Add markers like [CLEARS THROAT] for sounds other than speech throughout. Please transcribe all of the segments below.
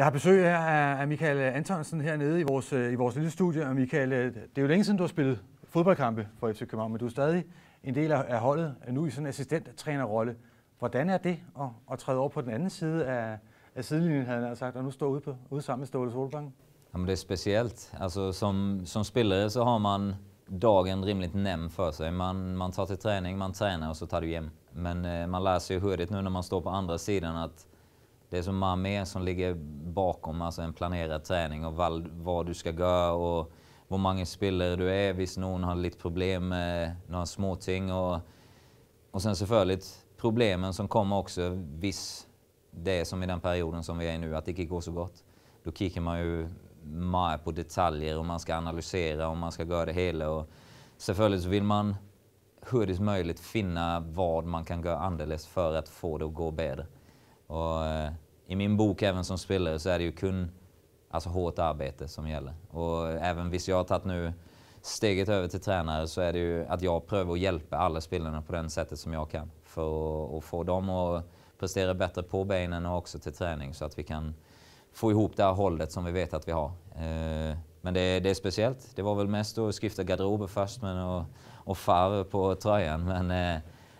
Jeg har besøg af Michael Antonsen hernede i vores, øh, i vores lille studie. Og Michael, øh, det er jo længe siden, du har spillet fodboldkampe for FC København, men du er stadig en del af holdet, nu i sådan en assistenttrænerrolle. Hvordan er det at, at træde over på den anden side af, af sidelinjen, havde han sagt, og nu stå ude, på, ude sammen med Ståle Solbakken? Jamen det är speciellt. Alltså, som, som spelare så har man dagen rimligt nämnd för sig. Man, man tar till träning, man tränar och så tar du hem. Men eh, man lär sig hurtigt nu när man står på andra sidan att det är som Mami som ligger bakom alltså en planerad träning och vad, vad du ska göra och hur många spelare du är. Visst, någon har lite problem med några småting och, och sen såklart problemen som kommer också. Visst, det är som i den perioden som vi är i nu, att det inte går så gott. Då kikar man ju mer på detaljer och man ska analysera och man ska göra det hela. Och såklart så vill man hur det är möjligt finna vad man kan göra annorlunda för att få det att gå bättre. Och, eh, I min bok även som spelare så är det ju kun, alltså hårt arbete som gäller. Och även om jag har tagit nu steget över till tränare så är det ju att jag prövar att hjälpa alla spelarna på det sättet som jag kan. För att få dem att prestera bättre på benen och också till träning så att vi kan få ihop det här hållet som vi vet att vi har. Eh, men det, det, är speciellt. Det var väl mest att skifta garderober först men, och, och farv på tröjan. Men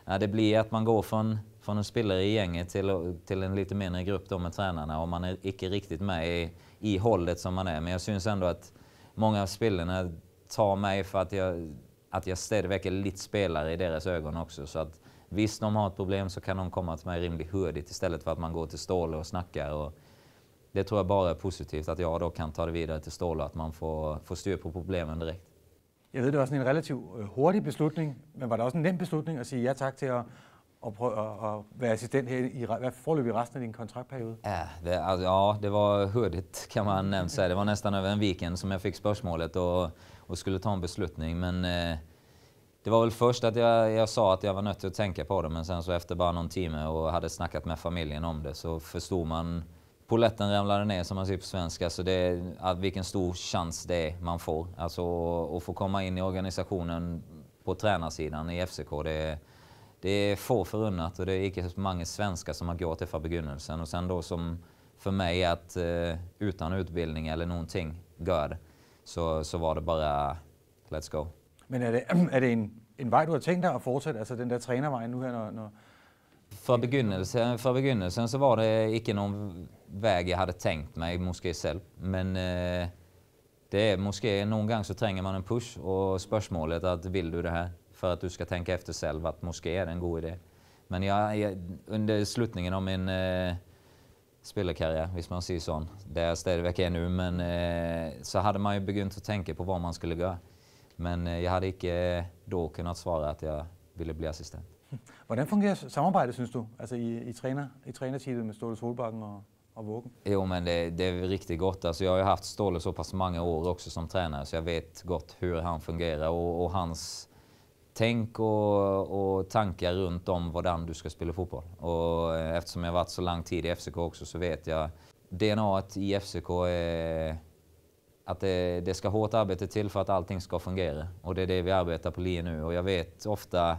eh, det blir att man går från från en spelare i gänget till, till en lite mindre grupp då med tränarna och man är inte riktigt med i, i hållet som man är. Men jag syns ändå att många av spelarna tar mig för att jag, att jag ständigt lite spelare i deras ögon också. Så att visst, de har ett problem så kan de komma till mig rimligt hurtigt istället för att man går till Ståle och snackar. Och det tror jag bara är positivt att jag då kan ta det vidare till Ståle och att man får, får styr på problemen direkt. Jag vet, det var sådan en relativt øh, hurtig beslutning, men var det också en nem beslutning att säga ja tack till att och pröva att vara assistent här i, i resten av din kontraktperiod? Ja det, alltså, ja, det var hurtigt kan man nämna. säga. Det var nästan över en weekend som jag fick spörsmålet och, och skulle ta en beslutning. Men eh, det var väl först att jag, jag sa att jag var nöjd att tänka på det men sen så efter bara någon timme och hade snackat med familjen om det så förstod man Poletten ramlade ner som man säger på svenska, så det är, vilken stor chans det är man får. Alltså att få komma in i organisationen på tränarsidan i FCK, det är, det är få förunnat och det är icke så många svenskar som har gått det från begynnelsen. Och sen då som för mig att eh, utan utbildning eller någonting gör så, så var det bara let's go. Men är det, [CLEARS THROAT] är det en, en väg du har tänkt dig att fortsätta, alltså den där tränarvägen nu här när, när... För, begynnelsen, för begynnelsen så var det icke någon väg jag hade tänkt mig, måske själv. Men eh, det är måske någon gång så tränger man en push och spörsmålet att vill du det här? för att du ska tänka efter själv att moské är en god idé. Men jag, under slutningen av min eh, spelarkarriär, visst man säger så, där Stedevik är nu, men eh, så hade man ju begynt att tänka på vad man skulle göra. Men eh, jag hade inte eh, då kunnat svara att jag ville bli assistent. Hur [LAUGHS] fungerar samarbetet, syns du? Alltså i, i, tränar, i tränarteamet med Ståle Solbakken och, och Vågen? Jo, men det, det, är riktigt gott. Alltså, jag har ju haft Ståle så pass många år också som tränare så jag vet gott hur han fungerar och, och hans tänk och, och tankar runt om vardan du ska spela fotboll. Och eh, eftersom jag varit så lång tid i FCK också så vet jag DNA i FCK är att det, det, ska hårt arbete till för att allting ska fungera. Och det är det vi arbetar på LIE nu. Och jag vet ofta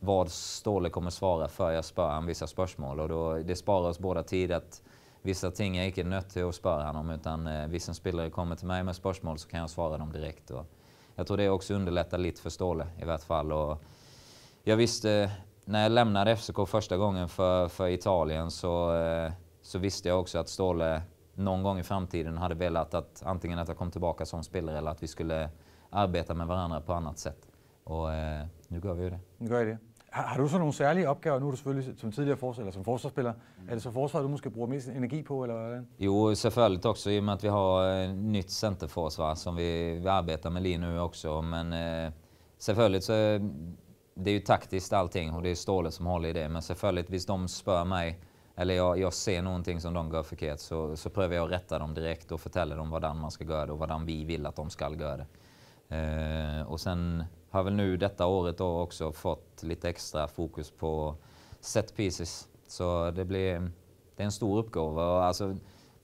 vad Ståle kommer svara för jag spör han vissa spörsmål. Och då, det sparar oss båda tid att vissa ting är jag inte nöjd till att spöra honom utan eh, vissa spelare kommer till mig med spörsmål så kan jag svara dem direkt. Och, jag tror det också underlättar lite för Ståle i vart fall. Och jag visste, när jag lämnade FCK första gången för, för Italien så, eh, så visste jag också att Ståle någon gång i framtiden hade velat att antingen att jag kom tillbaka som spelare eller att vi skulle arbeta med varandra på annat sätt. Och eh, nu gav vi det. Nu gav jag det. Har, har du så nogle særlige opgaver? Nu er du selvfølgelig som tidligere forsvar, eller som forsvarsspiller. Mm. Er det så forsvaret, du måske bruger mest energi på? Eller hvordan? Jo, selvfølgelig också i och med att vi har eh, øh, nytt centerforsvar som vi, vi arbetar med lige nu också. Men eh, selvfølgelig så øh, det är ju taktiskt allting och det är Ståle som håller i det. Men självklart, visst de spör mig eller jag, jag ser någonting som de gör förkert så, så prövar jag att rätta dem direkt och förtäller dem vad man ska göra det och vad vi vill att de ska göra det. Eh, och sen har väl nu detta året då också fått lite extra fokus på set pieces. Så det blir det är en stor uppgåva. Och alltså,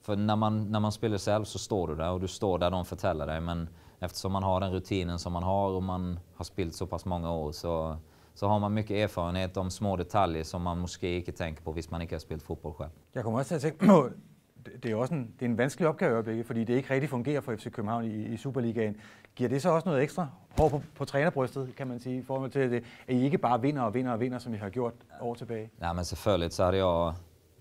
för när man, när man spelar själv så står du där och du står där de förtäller dig. Men eftersom man har den rutinen som man har och man har spelat så pass många år så, så har man mycket erfarenhet om små detaljer som man måske inte tänker på visst man inte har spelat fotboll själv. Jag kommer att säga [CLEARS THROAT] det er også en, det er en vanskelig opgave i øjeblikket, fordi det ikke rigtig fungerer for FC København i, i Superligaen. Giver det så også noget ekstra hår på, på trænerbrystet, kan man sige, i forhold til, det, at I ikke bare vinder og vinder og vinder, som I har gjort år tilbage? Ja, men selvfølgelig så hade jag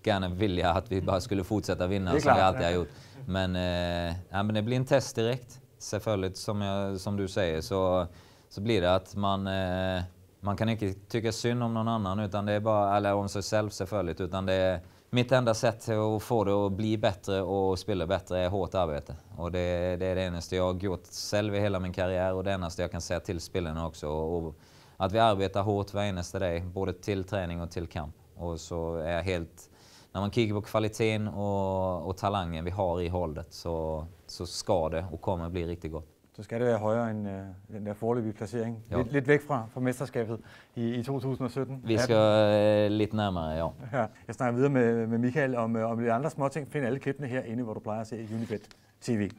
gärna vilja att vi bara skulle fortsätta vinna som klart, vi alltid ja. har gjort. Men, eh, ja, men det blir en test direkt. Självklart, som, jag, som du säger, så, så blir det att man, eh, man kan inte tycka synd om någon annan, utan det är bara, eller om sig själv självklart, utan det är mitt enda sätt att få det att bli bättre och spela bättre är hårt arbete. Och det, det är det enaste jag har gjort själv i hela min karriär och det enaste jag kan säga till spelarna också. Och att vi arbetar hårt varje dag, både till träning och till kamp. Och så är jag helt... När man kikar på kvaliteten och, och talangen vi har i hållet så, så ska det och kommer bli riktigt gott så skal det være højere end øh, den der forløbige placering. Jo. Lidt, lidt væk fra, fra mesterskabet i, i 2017. Vi skal øh, lidt nærmere, ja. ja. Jeg snakker videre med, med Michael om, øh, om lidt andre småting. Find alle klippene herinde, hvor du plejer at se Unibet TV.